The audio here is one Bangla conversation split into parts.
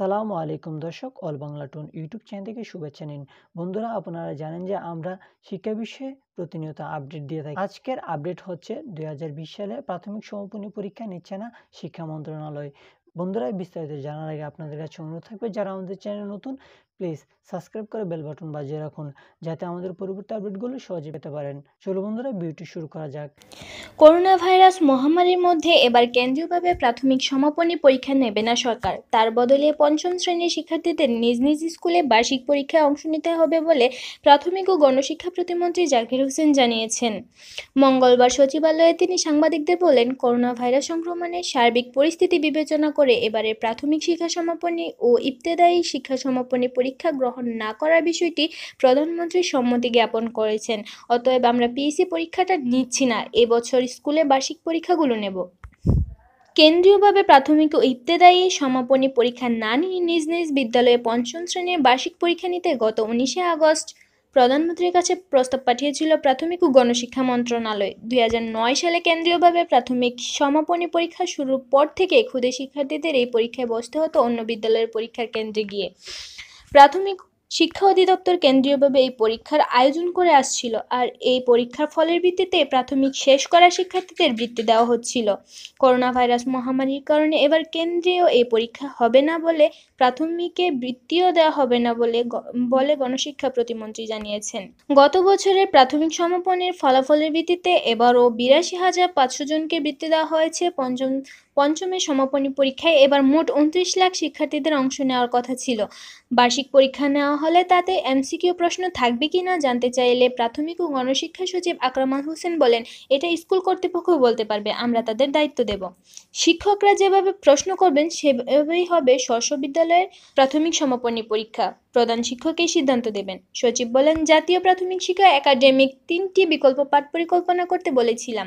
সালামু আলাইকুম দর্শক অল বাংলা টুন ইউটিউব চ্যানেল থেকে শুভেচ্ছা নিন বন্ধুরা আপনারা জানেন যে আমরা শিক্ষা বিষয়ে প্রতিনিয়ত আপডেট দিয়ে থাকি আজকের আপডেট হচ্ছে দুই সালে প্রাথমিক সমাপনী পরীক্ষা নিচ্ছে না শিক্ষা মন্ত্রণালয় বন্ধুরা বিস্তারিত জানার আগে আপনাদের কাছে অনুরোধ থাকবে যারা আমাদের চ্যানেল নতুন প্লিজ সাবস্ক্রাইব করে বেল বাটন বাজিয়ে রাখুন যাতে আমাদের পরবর্তী আপডেটগুলো সহজে পেতে পারেন চলো বন্ধুরা বিউটি শুরু করা যাক করোনা ভাইরাস মহামারীর মধ্যে এবার কেন্দ্রীয়ভাবে প্রাথমিক সমাপনী পরীক্ষা নেবে না সরকার তার বদলে পঞ্চম শ্রেণীর শিক্ষার্থীদের নিজ নিজ স্কুলে বার্ষিক পরীক্ষায় অংশ নিতে হবে বলে প্রাথমিক ও গণশিক্ষা প্রতিমন্ত্রী জাকির হোসেন জানিয়েছেন মঙ্গলবার সচিবালয়ে তিনি সাংবাদিকদের বলেন করোনা ভাইরাস সংক্রমণের সার্বিক পরিস্থিতি বিবেচনা করে এবারে প্রাথমিক শিক্ষা সমাপনী ও ইবতেদায়ী শিক্ষা সমাপনী পরীক্ষা গ্রহণ না করার বিষয়টি প্রধানমন্ত্রীর সম্মতি জ্ঞাপন করেছেন অতএব আমরা পিএসসি পরীক্ষাটা নিচ্ছি না এবছর স্কুলে বার্ষিক পরীক্ষাগুলো নেব কেন্দ্রীয়ভাবে প্রাথমিক ও ইফতেদায়ী সমাপনী পরীক্ষা না নিয়ে নিজ নিজ বিদ্যালয়ে পঞ্চম শ্রেণীর বার্ষিক পরীক্ষা নিতে গত উনিশে আগস্ট প্রধানমন্ত্রীর কাছে প্রস্তাব পাঠিয়েছিল প্রাথমিক ও গণশিক্ষা মন্ত্রণালয় দুই সালে কেন্দ্রীয়ভাবে প্রাথমিক সমাপনী পরীক্ষা শুরুর পর থেকে ক্ষুদে শিক্ষার্থীদের এই পরীক্ষায় বসতে হতো অন্য বিদ্যালয়ের পরীক্ষার কেন্দ্রে গিয়ে প্রাথমিক শিক্ষা অধিদপ্তর কেন্দ্রীয়ভাবে এই পরীক্ষার আয়োজন করে আসছিল আর এই পরীক্ষার ফলের ভিত্তিতে প্রাথমিক শেষ করা শিক্ষার্থীদের বৃত্তি দেওয়া হচ্ছিল করোনা ভাইরাস মহামারীর কারণে এবার কেন্দ্রীয় এই পরীক্ষা হবে না বলে প্রাথমিকে বৃত্তিও দেওয়া হবে না বলে বলে গণশিক্ষা প্রতিমন্ত্রী জানিয়েছেন গত বছরের প্রাথমিক সমাপনের ফলাফলের ভিত্তিতে এবারও বিরাশি হাজার পাঁচশো জনকে বৃত্তি দেওয়া হয়েছে পঞ্চম পঞ্চমের সমাপনী পরীক্ষায় এবার মোট উনত্রিশ লাখ শিক্ষার্থীদের অংশ নেওয়ার কথা ছিল বার্ষিক পরীক্ষা নেওয়া হলে তাতে এমসিকিউ প্রশ্ন থাকবে কি না জানতে চাইলে প্রাথমিক ও গণশিক্ষা সচিব আকরামান হোসেন বলেন এটা স্কুল কর্তৃপক্ষ বলতে পারবে আমরা তাদের দায়িত্ব দেব শিক্ষকরা যেভাবে প্রশ্ন করবেন সেভাবেই হবে স্বস্ব বিদ্যালয়ের প্রাথমিক সমাপনী পরীক্ষা প্রধান শিক্ষকই সিদ্ধান্ত দেবেন সচিব বলেন জাতীয় প্রাথমিক শিক্ষা একাডেমিক তিনটি বিকল্প পাঠ পরিকল্পনা করতে বলেছিলাম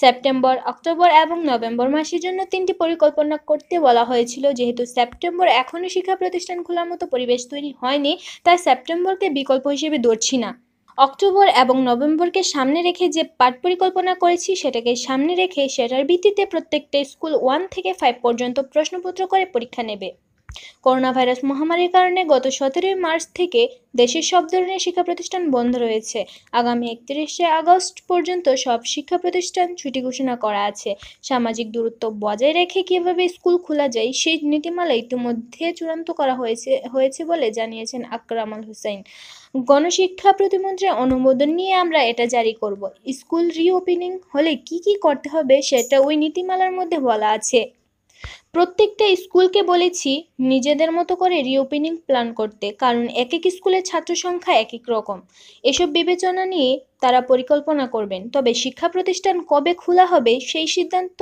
সেপ্টেম্বর অক্টোবর এবং নভেম্বর মাসের জন্য তিনটি পরিকল্পনা করতে বলা হয়েছিল যেহেতু সেপ্টেম্বর এখনও শিক্ষা প্রতিষ্ঠান খোলার মতো পরিবেশ তৈরি হয়নি তাই সেপ্টেম্বরকে বিকল্প হিসেবে ধরছি না অক্টোবর এবং নভেম্বরকে সামনে রেখে যে পাঠ পরিকল্পনা করেছি সেটাকে সামনে রেখে সেটার ভিত্তিতে প্রত্যেকটা স্কুল ওয়ান থেকে ফাইভ পর্যন্ত প্রশ্নপত্র করে পরীক্ষা নেবে করোনা ভাইরাস মহামারীর কারণে গত সতেরোই মার্চ থেকে দেশের সব ধরনের শিক্ষা প্রতিষ্ঠান বন্ধ রয়েছে আগামী একত্রিশে আগস্ট পর্যন্ত সব শিক্ষা প্রতিষ্ঠান ছুটি ঘোষণা করা আছে সামাজিক দূরত্ব বজায় রেখে কিভাবে স্কুল খোলা যায় সেই নীতিমালা ইতিমধ্যে চূড়ান্ত করা হয়েছে হয়েছে বলে জানিয়েছেন আকরামুল হুসাইন গণশিক্ষা প্রতিমন্ত্রীর অনুমোদন নিয়ে আমরা এটা জারি করব স্কুল রিওপেনিং হলে কি কি করতে হবে সেটা ওই নীতিমালার মধ্যে বলা আছে প্রত্যেকটা স্কুলকে বলেছি নিজেদের মতো করে রিওপেনিং প্ল্যান করতে কারণ এক এক স্কুলের ছাত্র সংখ্যা এক এক রকম এসব বিবেচনা নিয়ে তারা পরিকল্পনা করবেন তবে শিক্ষা প্রতিষ্ঠান কবে খোলা হবে সেই সিদ্ধান্ত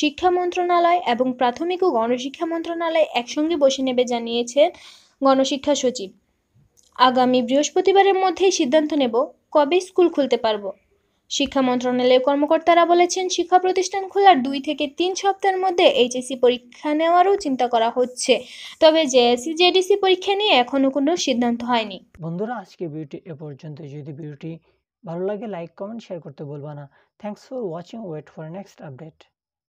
শিক্ষা মন্ত্রণালয় এবং প্রাথমিক ও গণশিক্ষা মন্ত্রণালয় একসঙ্গে বসে নেবে জানিয়েছেন গণশিক্ষা সচিব আগামী বৃহস্পতিবারের মধ্যেই সিদ্ধান্ত নেব কবে স্কুল খুলতে পারবো শিক্ষা মন্ত্রণালয়ের কর্মকর্তারা বলেছেন শিক্ষা প্রতিষ্ঠান খোলার দুই থেকে তিন সপ্তাহের মধ্যে এইচএসি পরীক্ষা নেওয়ারও চিন্তা করা হচ্ছে তবে জেএসি জেডিসি পরীক্ষা নিয়ে এখনও কোনো সিদ্ধান্ত হয়নি বন্ধুরা আজকে ভিডিওটি এ পর্যন্ত যদি ভিডিওটি ভালো লাগে লাইক কমেন্ট শেয়ার করতে বলবা না thanks for watching wait for next update